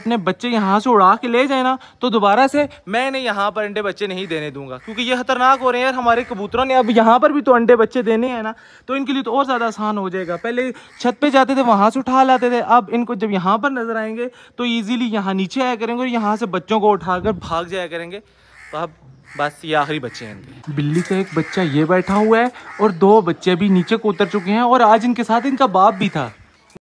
अपने बच्चे यहाँ से उड़ा के ले जाए ना तो दोबारा से मैं यहाँ पर अंडे बच्चे नहीं देने दूंगा क्योंकि ये खतरनाक हो रहे हैं यार हमारे कबूतरों ने अब यहाँ पर भी तो अंडे बच्चे देने हैं ना तो इनके लिए तो और ज़्यादा आसान हो जाएगा पहले छत पर जाते थे वहाँ से उठा लाते थे अब इनको जब यहाँ पर नज़र आएंगे तो ईजिली यहाँ नीचे आया करेंगे और यहाँ से बच्चों को उठा कर भाग जाया करेंगे तो अब बस ये आखिरी बच्चे हैं बिल्ली का एक बच्चा ये बैठा हुआ है और दो बच्चे भी नीचे को उतर चुके हैं और आज इनके साथ इनका बाप भी था